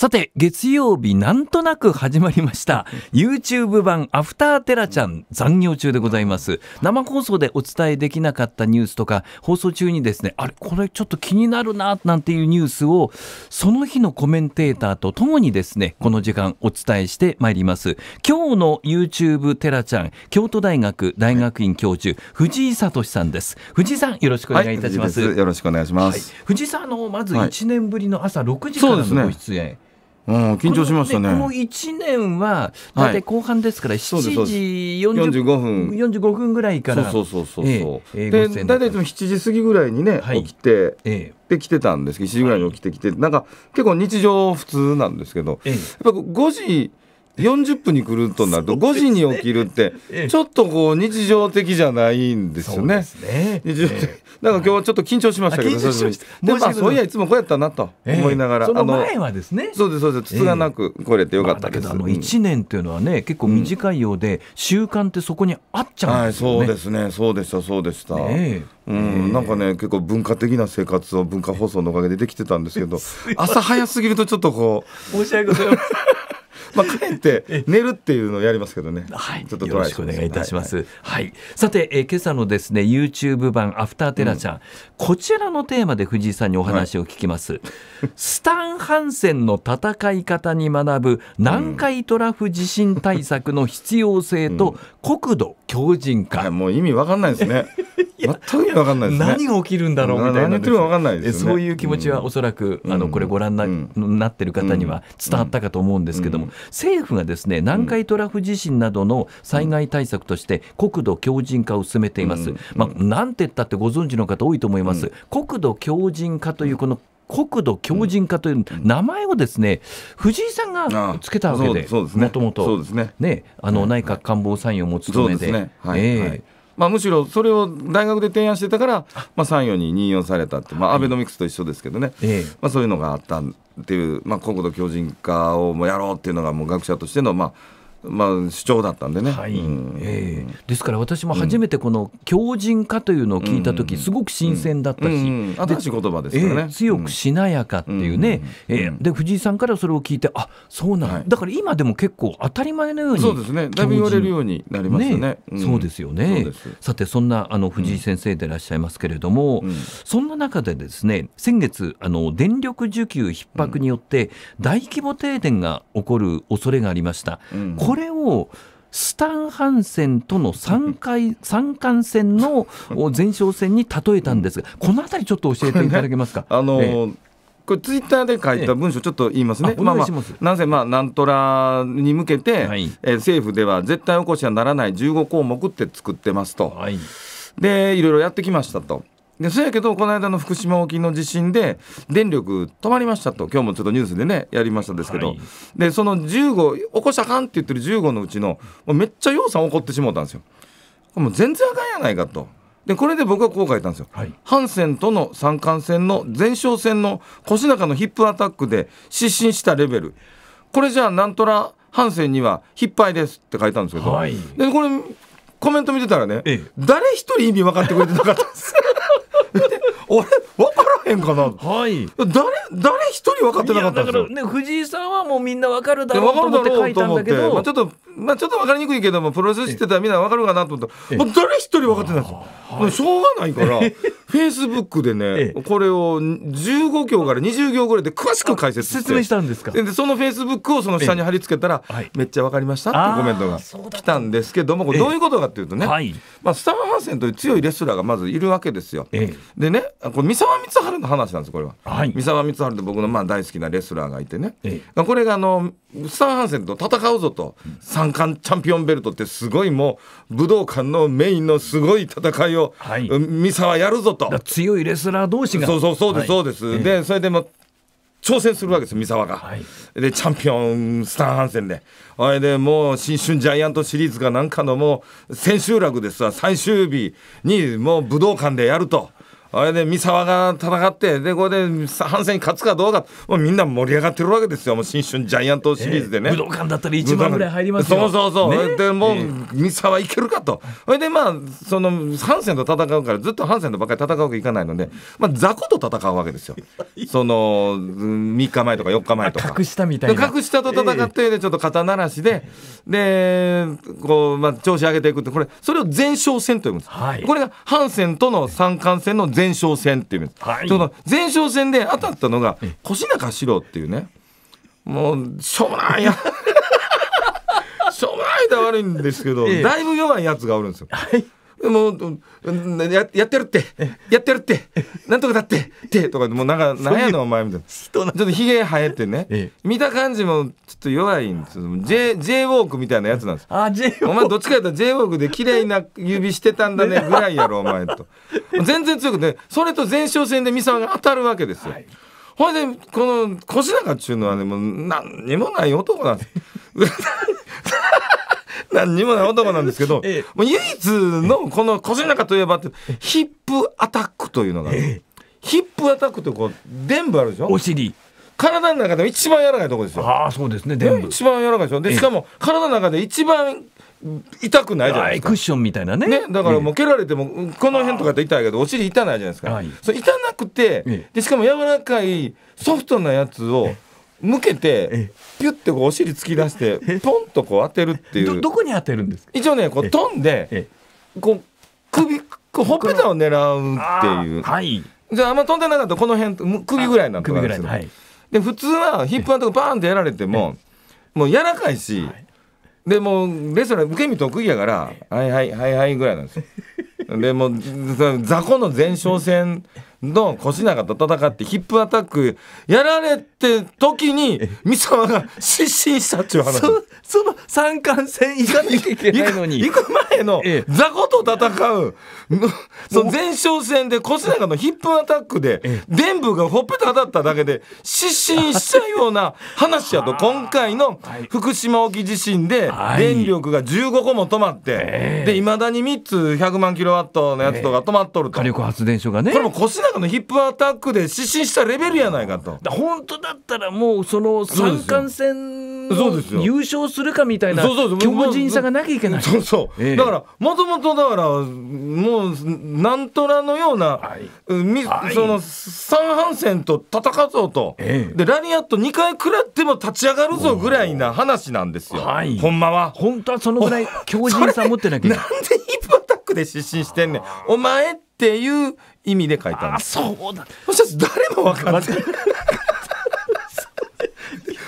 さて、月曜日、なんとなく始まりました。YouTube 版アフターテラちゃん残業中でございます。生放送でお伝えできなかったニュースとか、放送中にですね、あれ、これちょっと気になるな、なんていうニュースを、その日のコメンテーターとともにですね、この時間お伝えしてまいります。今日の YouTube テラちゃん、京都大学大学院教授、藤井聡さんです。藤井さん、よろしくお願いいたします。はい、よろしくお願いします。はい、藤井さん、あの、まず1年ぶりの朝6時からのご出演。はいうん、緊張しましたね。この1年は、大体後半ですから、7時45分 ,45 分ぐらいから、そうそうそうそう、えー、で大体いつも7時過ぎぐらいにね、はい、起きて、えー、で来てたんですけど、7時ぐらいに起きてきて、はい、なんか結構日常普通なんですけど、えやっぱ5時、40分に来るとなると5時に起きるってちょっとこう日常的じゃないんですよね。ね日常的、なんか今日はちょっと緊張しましたけど、はい、でまあそういやいつもこうやったなと思いながら、えー、その前はですねそうですそうですつがなく来れてよかったです、えーまあ、1年というのはね結構短いようで、習慣ってそこにあっちゃうんですよね、はい、そうですねそうでしたそうでした。うん、なんかね結構文化的な生活を文化放送のおかげでできてたんですけど 朝早すぎるとちょっとこう申し訳ございません まあ帰って寝るっていうのをやりますけどね。はい、ちょっとよろしくお願いいたします。はい、はい、さて、えー、今朝のですね YouTube 版アフターテラちゃん、うん、こちらのテーマで藤井さんにお話を聞きます。はい、スタンハンセンの戦い方に学ぶ南海トラフ地震対策の必要性と国土強靭化。うんうん、もう意味わかんないですね。全く意かんないですね。何が起きるんだろうみたいな、ね。何そういう気持ちはおそらく、あのこれご覧な,、なってる方には伝わったかと思うんですけども、政府がですね南海トラフ地震などの災害対策として国土強靭化を進めています、まあ、なんて言ったってご存知の方多いと思います、国土強靭化というこの国土強靭化という名前をですね藤井さんがつけたわけで、もともと内閣官房参与も務めて。ねはいえーまあ、むしろそれを大学で提案してたから、まあ、34に任用されたって、まあ、アベノミクスと一緒ですけどね、ええ、まあ、そういうのがあったっていう、まあ、国土強靭化をもやろうっていうのがもう学者としての、まあ、まあ、主張だったんでね、はいうんえー、ですから私も初めてこの強靭化というのを聞いた時、すごく新鮮だったし、うんう言葉ですかね、強くしなやかっていうね、うん、えー、で藤井さんからそれを聞いてあそうなん、はい、だから今でも結構当たり前のようにそうですねだいぶ言われるようになりますよね、ね、そうですよねさてそんなあの藤井先生でいらっしゃいますけれども、そんな中でですね先月あの電力需給逼迫によって大規模停電が起こる恐れがありました、これをスタン・ハンセンとの三回三冠戦の前哨戦に例えたんですが、このあたりちょっと教えていただけますか。ね、あのーええこれツイッターで書いた文章ちょっと言いますね。まあまあ、なぜまあなんとらに向けて、はい、え政府では絶対起こしはならない15項目って作ってますと。はい、でいろいろやってきましたと。でそやけどこの間の福島沖の地震で電力止まりましたと今日もちょっとニュースでねやりましたですけど、はい、でその15起こしたかんって言ってる15のうちのもうめっちゃ洋さん怒ってしもうたんですよ。もう全然あかんやないかと。でこれで僕はこう書いたんですよ、はい、ハンセンとの三冠戦の前哨戦の腰中のヒップアタックで失神したレベルこれじゃあなんとらハンセンには必敗ですって書いたんですけど、はい、でこれコメント見てたらね、ええ、誰一人意味分かってくれてなかったんです俺分からへんかな、はい、誰誰一人分かってなかったんですよね、藤井さんはもうみんな分かるだろうと思って書いたんだけど、まあ、ちょっと、まあ、ちょっと分かりにくいけどもプロレス知ってたらみんな分かるかなと思ったら誰一人分かってないんですよしょうがないから フェイスブックでね、ええ、これを15行から20行ぐらいで詳しく解説説明したんですかでそのフェイスブックをその下に貼り付けたら、えめっちゃ分かりましたってコメントが来たんですけどもこれどういうことかっていうとね、まあ、スターハンセンという強いレスラーがまずいるわけですよ、でねこれ三沢光晴の話なんですこれは、はい、三沢光晴って僕のまあ大好きなレスラーがいてね、これがあのスターハンセンと戦うぞと三冠チャンピオンベルトってすごいもう武道館のメインのすごい戦いを、はい、三沢やるぞとと強いレスラー同士がそうそうそうです、そうです、でそれでも挑戦するわけです三沢が、はい、でチャンピオンスタンハンセンであれでもう新春ジャイアントシリーズかなんかのもう千秋楽ですわ最終日にもう武道館でやると。あれで三沢が戦ってでこれで反戦に勝つかどうかもうみんな盛り上がってるわけですよもう新春ジャイアントシリーズでね、えー、武道館だったら1万ぐらい入りますよそうそうそう、ね、でもう、三沢いけるかとそれでまあその反戦と戦うからずっと反戦とばっかり戦うわけいかないので、まあ、雑魚と戦うわけですよ その3日前とか4日前とか格下みたいなしたと戦って、ちょっと肩慣らしで、でこう、まあ、調子上げていくってこれそれを前哨戦と呼ぶんです、はい、これが反戦との三冠戦の前前哨戦っていう、はい、その前哨戦で当たったのが越中四郎っていうねもうしょうもないや しょうもないて悪いんですけど、だいぶ弱いやつがおるんですよ。はいもうややってるってやってるってなんとかだってってとかもうなんかんやのお前みたいなちょっとひげ生えてね、ええ、見た感じもちょっと弱いんですよ J, J ウォークみたいなやつなんですあ J お前どっちかやったら J ウォークで綺麗な指してたんだねぐらいやろお前と全然強くてそれと前哨戦で三沢が当たるわけですよ、はい、ほいでこの腰高っちゅうのはねもう何にもない男なんです 何にもない男なんですけど、ええ、もう唯一のこの腰の中といえばってヒップアタックというのがえ、ヒップアタックってこう全部あるでしょお尻体の中でも一番柔らかいとこですよああそうですね全部一番柔らかいでしょでしかも体の中で一番痛くないじゃないですかクッションみたいなね、ね、だからもう蹴られてもこの辺とかって痛いけどお尻痛ないじゃないですか、そ痛なくてでしかも柔らかいソフトなやつを、ええ向けてピュッてこうお尻突き出してトンとこう当てるっていうどこに当てるんです一応ねこう飛んでこう首こうほっぺたを狙うっていうはいじゃああんま飛んでなかったらこの辺首ぐらいなんとかですよ、はい、で普通はヒップのとこバーンってやられてももう柔らかいし、でもうレストラン受け身得意やから「はいはいはいはい」ぐらいなんですよでも雑魚の前哨戦の腰長と戦ってヒップアタックやられて時に三沢が失神したっちゅう話そその三冠戦行かなきゃいけないのに行く前の雑魚と戦う、その前哨戦で腰長のヒップアタックで全部がほっぺた当たっただけで失神しちゃうような話やと 今回の福島沖地震で電力が15個も止まって、いまだに3つ100万キロワットのやつとか止まっとると、火力発電所がねこれも腰長中のヒップアタックで失神したレベルやないかと。だ本当だったらもうその三冠戦優勝するかみたいな強靭さがなきゃいけない。そうそう。だからもともとだからもうなんとらのような、はい、その三半戦と戦うぞと、ええ、でラリアット2回食らっても立ち上がるぞぐらいな話なんですよ。はい、ほんまは。本当はそのぐらい強靭さ持ってなきゃいけない。なんでヒップアタックで失神してんねん。お前ってっていう意味で書いたんですそうだそしたら誰も分からない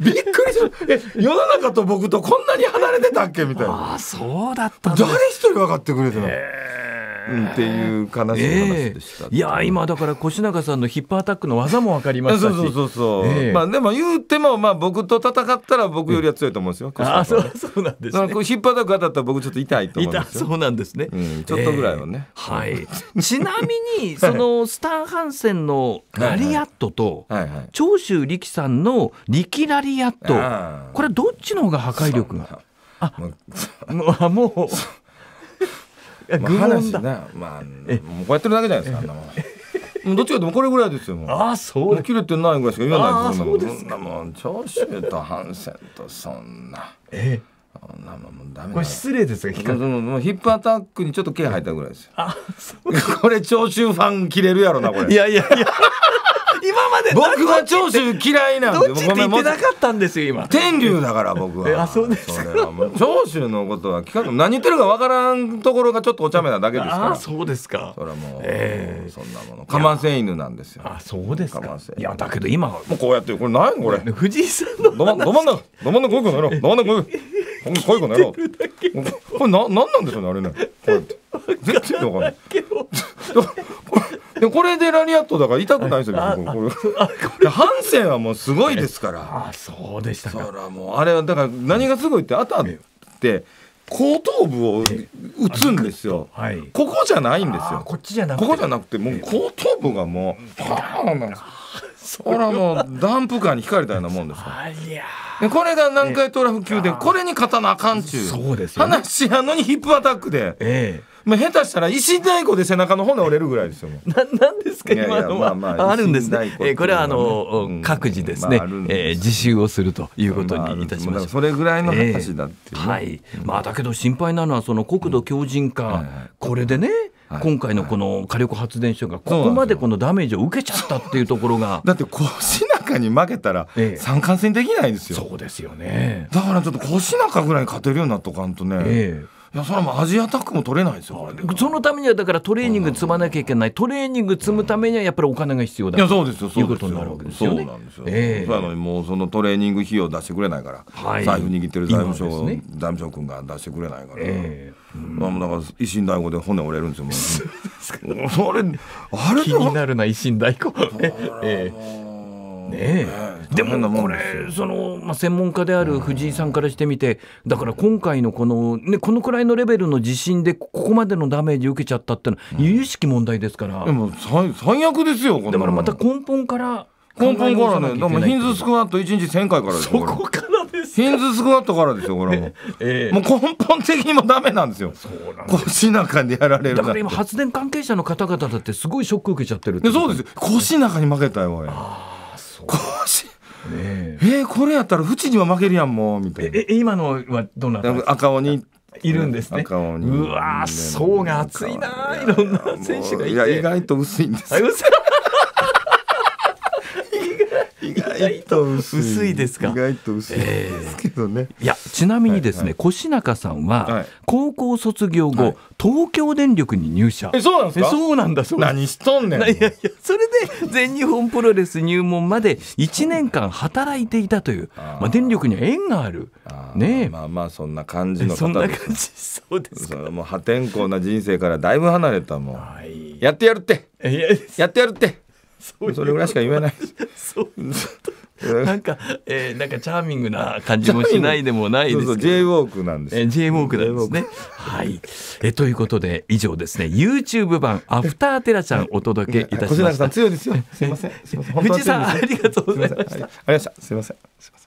びっくりするえ世の中と僕とこんなに離れてたっけみたいなあそうだった誰一人分かってくれてない、えーっていう悲しい話でした、えー、いや今だから越中さんのヒップアタックの技も分かりまし そうそうそうそう、えー、まあでも言うてもまあ僕と戦ったら僕よりは強いと思うんですよ、えー、あそうそうなんですねヒップアタック当たったら僕ちょっと痛いと思うんですよ そうなんですね、うん、ちょっとぐらいはね、はいちなみにそのスタンハンセンのラリアットと 長州力さんの力ラリアットこれどっちの方が破壊力があもうまあ、話ね、まあ、もうこうやってるだけじゃないですか、あんなもん。どっちかでもこれぐらいですよ。あそう。切れてないぐらいしか言わないです。そんでもん長州とハンセンとそんな。えんなもうダメこれ失礼ですよヒップアタックにちょっと毛入ったぐらいですよ これ長州ファン切れるやろなこれいやいやいや今まで僕は長州嫌いなんでどっちって言ってなかったんですよ今天竜だから僕は あそうです長州のことは聞か何言ってるかからんところがちょっとお茶目なだけですからあそうですかそれはもう、えー、そんなものなんですよあそうですかいやだけど今もうこうやってこれ何これ藤井さんのど真ん中ど真ん中こういうのやろど真ん中こういうころこれな何なんでしょうねあれねこうやって全然分かんない でこれでラリアットだから痛くないですよ、ね、ハンセンはもうすごいですから。あそうでしたか。そもうあれはだから何がすごいってあたって後頭部を打つんですよ。はい、ここじゃないんですよ。こっちじゃなくて。ここじゃなくてもう後頭部がもう。それはもうダンプカーにひかれたようなもんですよ。これが南海トラフ級でこれに勝たなあかんちゅう話やのにヒップアタックで。ええまあ、下手したら石太鼓で背中の骨折れるぐらいですよ。ななんですか今のは、まあまあ、あるんですね。えー、これはあの、うん、各自ですね、まあ、えー、自習をするということにいたしました。それぐらいの話だって、ねえー、はい。まあだけど心配なのはその国土強靭化、うんはいはい、これでね。はい、今回のこの火力発電所がここまでこのダメージを受けちゃったっていうところがだって腰中に負けたら 三冠戦できないんですよ、ええ、そうですよねだからちょっと腰中ぐらい勝てるようになっとかんとね、ええいやそれもアジアタックも取れないですよそのためにはだからトレーニング積まなきゃいけないトレーニング積むためにはやっぱりお金が必要だいやそうですよそういうことですよそうなんですよ、えー、そうなのにもうそのトレーニング費用出してくれないから、はい、財布握ってる財務省、ね、財務省君が出してくれないから、えーうん、だから維新大悟で骨折れるんですよそれあれ気になるな維新大悟 ええねえでもこれその、まあ、専門家である藤井さんからしてみて、だから今回のこの、ね、このくらいのレベルの地震でここまでのダメージを受けちゃったってのは、由々しき問題ですから。でも最悪ですよ、だからまた根本から根本からね、でもヒンズスクワット1日1000回からですよ。そこからですヒンズスクワットからですよ、これも。ええ、もう根本的にもダメなんですよ。そうなん腰中でやられるだから今、発電関係者の方々だってすごいショック受けちゃってるそうです腰中に負けたよ、俺。えー、これやったら縁には負けるやんもうみたいなえ今のはどうなった赤鬼いるんですね。うわ層が厚いな、いろんな選手がいて。いや、意外と薄いんです。外と薄いですか意外と薄いですけどね、えー、いやちなみにですね、はいはい、越中さんは高校卒業後、はい、東京電力に入社えそうなんですかそうなんだそう何しとんねんいやいやそれで全日本プロレス入門まで1年間働いていたというまあ、電力には縁があるねまあまあそんな感じのそんな感じそうですかもう破天荒な人生からだいぶ離れたもん、はい、やってやるってやってやるってそれぐらいしか言えない。そう。なんか、えー、なんかチャーミングな感じもしないでもないですけど。J ウォークなんです、ね。えー、J ウォークなんですね。はい。えー、ということで、以上ですね、YouTube 版アフターテラちゃんお届けいたしました。小さん強いですよ。すみません。す藤さん、ありがとうございました。ありがとうございました。すみません。